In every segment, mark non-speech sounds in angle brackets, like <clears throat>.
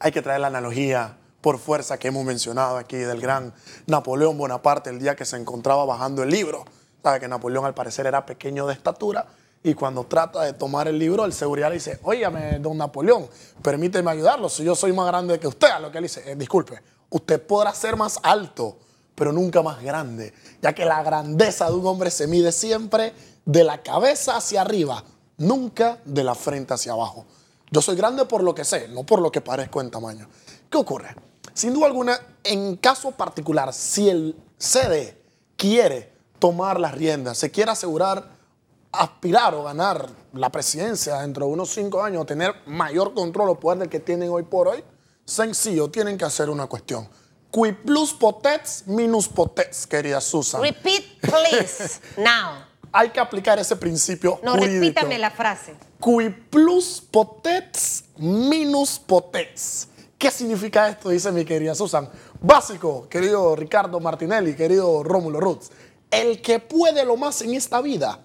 hay que traer la analogía por fuerza que hemos mencionado aquí del gran Napoleón Bonaparte el día que se encontraba bajando el libro. Sabe que Napoleón al parecer era pequeño de estatura y cuando trata de tomar el libro el seguridad le dice, óigame, don Napoleón, permíteme ayudarlo, si yo soy más grande que usted, a lo que él dice, eh, disculpe, usted podrá ser más alto, pero nunca más grande, ya que la grandeza de un hombre se mide siempre de la cabeza hacia arriba, nunca de la frente hacia abajo. Yo soy grande por lo que sé, no por lo que parezco en tamaño. ¿Qué ocurre? Sin duda alguna, en caso particular, si el CD quiere tomar las riendas, se quiere asegurar, aspirar o ganar la presidencia dentro de unos cinco años, tener mayor control o poder del que tienen hoy por hoy, sencillo, tienen que hacer una cuestión. Qui plus potets minus potets, querida Susan. Repeat, please, now hay que aplicar ese principio. No, repítame la frase. Cui plus potets minus potets. ¿Qué significa esto? Dice mi querida Susan. Básico, querido Ricardo Martinelli, querido Rómulo Roots. El que puede lo más en esta vida,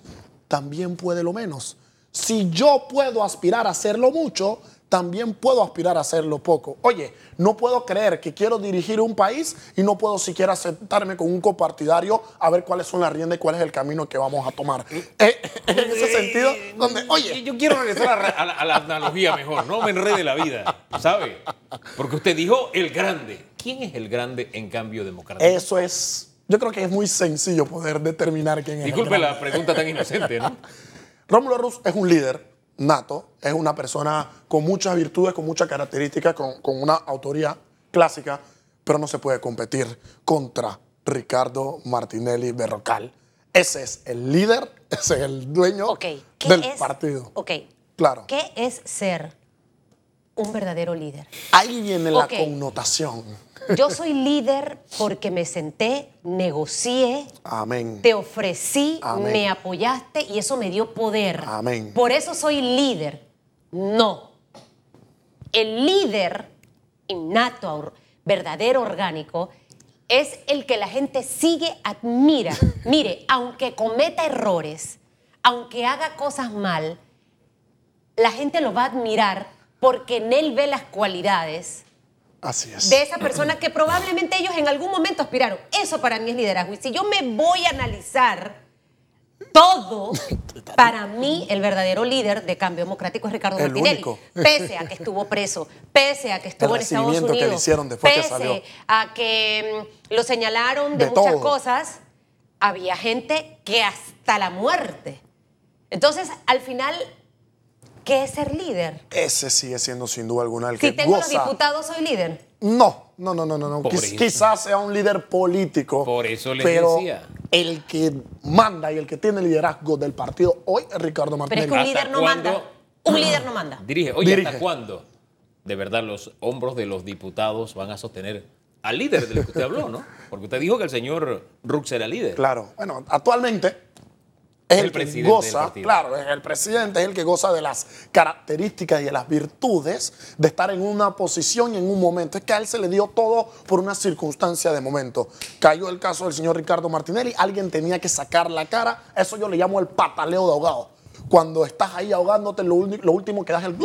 también puede lo menos. Si yo puedo aspirar a hacerlo mucho, también puedo aspirar a hacerlo poco. Oye, no puedo creer que quiero dirigir un país y no puedo siquiera sentarme con un copartidario a ver cuáles son las riendas y cuál es el camino que vamos a tomar. Mm. Eh, <laughs> en ese sentido, eh, donde, mm, oye. Yo quiero regresar a, la analogía mejor, no me enrede la vida, ¿sabe? Porque usted dijo el grande. ¿Quién es el grande en cambio democrático? Eso es. Yo creo que es muy sencillo poder determinar quién es. el grande. la pregunta tan inocente, ¿no? <laughs> Rómulo Ruz es un líder nato, es una persona con muchas virtudes, con muchas características, con, una autoría clásica, pero no se puede competir contra Ricardo Martinelli Berrocal. Ese es el líder, <laughs> ese es el dueño del partido. Ok. Claro. ¿Qué es ser un verdadero líder? Ahí viene la connotación. Yo soy líder porque me senté, negocié, te ofrecí, me apoyaste y eso me dio poder. Por eso soy líder. No. El líder innato, verdadero, orgánico, es el que la gente sigue, admira. <laughs> Mire, aunque cometa errores, aunque haga cosas mal, la gente lo va a admirar porque en él ve las cualidades de esa persona que probablemente ellos en algún momento aspiraron. Eso para mí es liderazgo. Y si yo me voy a analizar todo, <laughs> para mí el verdadero líder de Cambio Democrático es Ricardo el Martinelli. Pese a que estuvo preso, pese a que estuvo en Estados Unidos, pese a que mm, lo señalaron de, muchas cosas, había gente que hasta la muerte. Entonces, al final, ¿Qué es ser líder? Ese sigue siendo sin duda alguna el que tengo goza. los diputados, ¿soy líder? No, no, no, no, no. quizás sea un líder político. Por eso le pero el que manda y el que tiene el liderazgo del partido hoy Ricardo Martínez. un líder no manda. Un líder no manda. Dirige. Oye, ¿hasta cuándo? De verdad, los hombros de los diputados van a sostener al líder del que usted habló, ¿no? Porque usted dijo que el señor Rux era líder. Claro. Bueno, actualmente es el, claro, es el presidente, es el que goza de las características y de las virtudes de estar en una posición y en un momento. Es que a él se le dio todo por una circunstancia de momento. Cayó el caso del señor Ricardo Martinelli, alguien tenía que sacar la cara, eso yo le llamo el pataleo de ahogado. Cuando estás ahí ahogándote, lo, último que das es el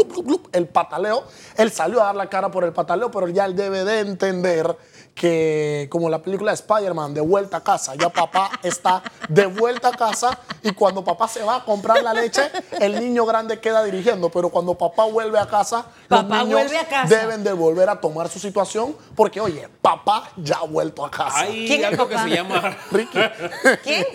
el pataleo. Él salió a dar la cara por el pataleo, pero ya él debe de entender que como la película de Spider-Man, de vuelta a casa, ya papá está de vuelta a casa y cuando papá se va a comprar la leche, el niño grande queda dirigiendo, pero cuando papá vuelve a casa, los niños deben de volver a tomar su situación porque, oye, papá ya ha vuelto a casa. Hay algo que se llama <laughs> Ricky. ¿Quién?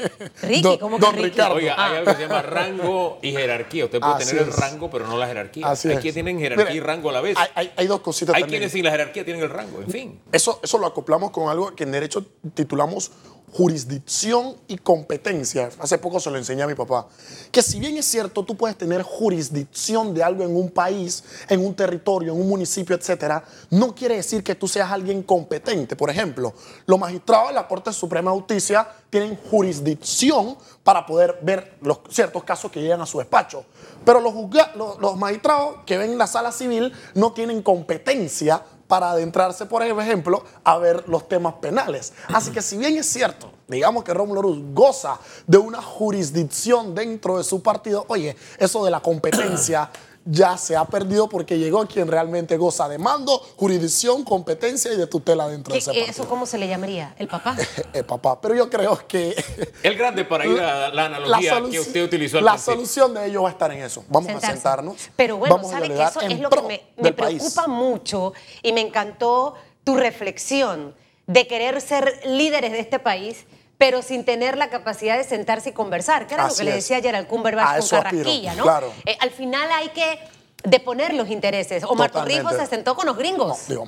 Ricky, ¿cómo que Ricky? hay algo que se llama ah. rango y jerarquía. Usted puede tener el rango, pero no la jerarquía. Así hay es. quienes tienen jerarquía y rango a la vez. Hay, hay, dos cositas. Hay quienes sin la jerarquía tienen el rango, en fin. Eso, eso lo acoplamos con algo que en derecho titulamos jurisdicción y competencia. Hace poco se lo enseñé a mi papá. Que si bien es cierto, tú puedes tener jurisdicción de algo en un país, en un territorio, en un municipio, etc., no quiere decir que tú seas alguien competente. Por ejemplo, los magistrados de la Corte Suprema de Justicia tienen jurisdicción para poder ver los ciertos casos que llegan a su despacho. Pero los, magistrados que ven en la sala civil no tienen competencia para adentrarse, por ejemplo, a ver los temas penales. Así que si bien es cierto, digamos que Rómulo Ruz goza de una jurisdicción dentro de su partido, oye, eso de la competencia ya se ha perdido porque llegó quien realmente goza de mando, jurisdicción, competencia y de tutela dentro de ese partido. ¿Eso cómo se le llamaría? ¿El papá? <laughs> el eh, papá. Pero yo creo que... el grande para ir a la analogía que usted utilizó. la solución de ello va a estar en eso. Vamos a sentarnos. Pero bueno, sabe que eso es lo que me, preocupa mucho y me encantó tu reflexión de querer ser líderes de este país pero sin tener la capacidad de sentarse y conversar, claro lo que le decía ayer al Cumberbatch con Carrasquilla, ¿no? Claro. Eh, al final hay que deponer los intereses. O Martorrijos se sentó con los gringos. digo,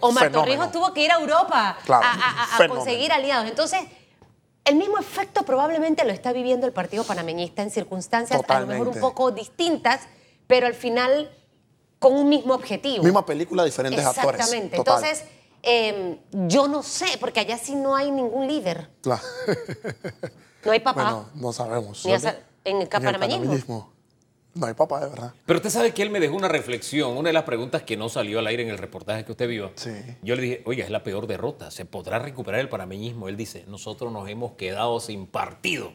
O Martorrijos tuvo que ir a Europa a, conseguir aliados. Entonces, el mismo efecto probablemente lo está viviendo el Partido Panameñista en circunstancias a lo mejor un poco distintas, pero al final con un mismo objetivo. Misma película, diferentes actores. Exactamente. Entonces Em, yo no sé, porque allá sí no hay ningún líder. Claro. <laughs> No hay papá. no sabemos. en el No hay papá, de verdad. Pero usted sabe que él me dejó una reflexión, una de las preguntas que no salió al aire en el reportaje que usted vio. Sí. Yo le dije, oiga, es la peor derrota, ¿se podrá recuperar el panameñismo? Él dice, nosotros nos hemos quedado sin partido.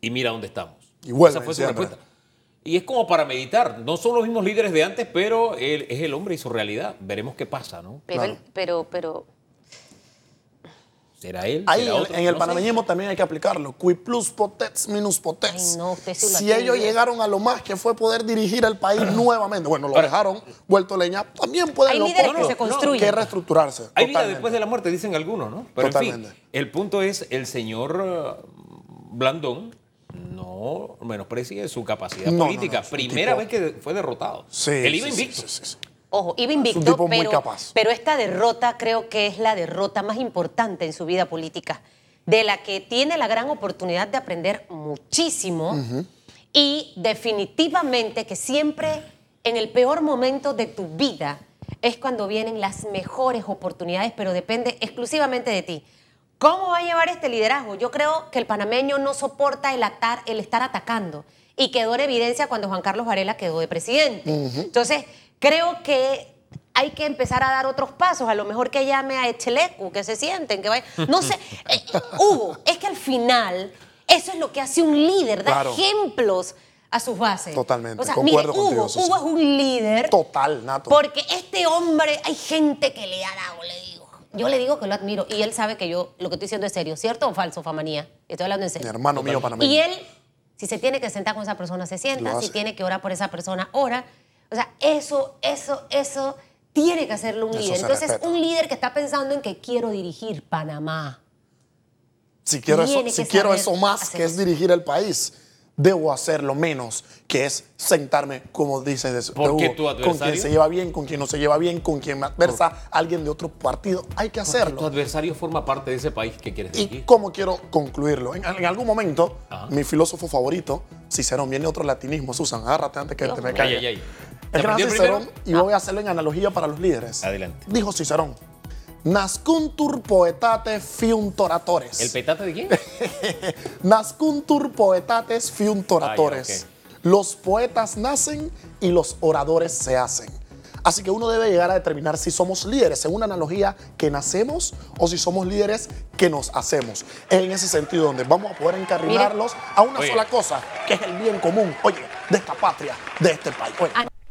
Y mira dónde estamos. Y Esa fue su respuesta. Y es como para meditar. No son los mismos líderes de antes, pero él es el hombre y su realidad. Veremos qué pasa, ¿no? Pero, pero, pero. ¿Será él? Ahí en, el panameñismo también hay que aplicarlo. Qui plus potets minus potets. si ellos llegaron a lo más que fue poder dirigir al país <clears throat> nuevamente, bueno, lo dejaron vuelto leña, también pueden hay líderes que se construyen. que reestructurarse. Hay vida después de la muerte, dicen algunos, ¿no? Pero en fin, el punto es el señor eh, Blandón no menosprecie su capacidad política. Primera vez que fue derrotado. Sí, Él iba invicto. Ojo, iba invicto, pero, esta derrota creo que es la derrota más importante en su vida política, de la que tiene la gran oportunidad de aprender muchísimo y definitivamente que siempre en el peor momento de tu vida es cuando vienen las mejores oportunidades, pero depende exclusivamente de ti. ¿Cómo va a llevar este liderazgo? Yo creo que el panameño no soporta el, atar, el estar atacando y quedó en evidencia cuando Juan Carlos Varela quedó de presidente. Entonces, creo que hay que empezar a dar otros pasos. A lo mejor que llame a Echelecu, que se sienten, que vaya. No sé. <laughs> Eh, Hugo, es que al final, eso es lo que hace un líder, da ejemplos a sus bases. Totalmente. O sea, contigo, Hugo es un líder. Total, nato. Porque este hombre, hay gente que le ha dado, yo le digo que lo admiro y él sabe que yo lo que estoy diciendo es serio, ¿cierto o falso, Famanía? Estoy hablando en serio. Mi hermano mío Panamá. Y él, si se tiene que sentar con esa persona, se sienta, si tiene que orar por esa persona, ora. O sea, eso, eso, eso tiene que hacerlo un líder. Entonces, un líder que está pensando en que quiero dirigir Panamá. Si quiero, eso, si quiero eso más, que es dirigir el país, debo hacer lo menos, que es sentarme, como dice con quien se lleva bien, con quien no se lleva bien, con quien adversa alguien de otro partido. Hay que hacerlo. tu adversario forma parte de ese país que quieres decir. ¿Y cómo quiero concluirlo? En, algún momento, mi filósofo favorito, Cicerón, viene otro latinismo, Susan, agárrate antes que te me caiga. El gran Cicerón, y voy a ah. hacerlo en analogía para los líderes. Adelante. Dijo Cicerón, Nascuntur poetates fiuntoratores. ¿El petate de quién? <laughs> Nascuntur poetates fiuntoratores. Ah, los poetas nacen y los oradores se hacen. Así que uno debe llegar a determinar si somos líderes en una analogía que nacemos o si somos líderes que nos hacemos. Es en ese sentido donde vamos a poder encarrilarlos a una sola cosa, que es el bien común. Oye, de esta patria, de este país.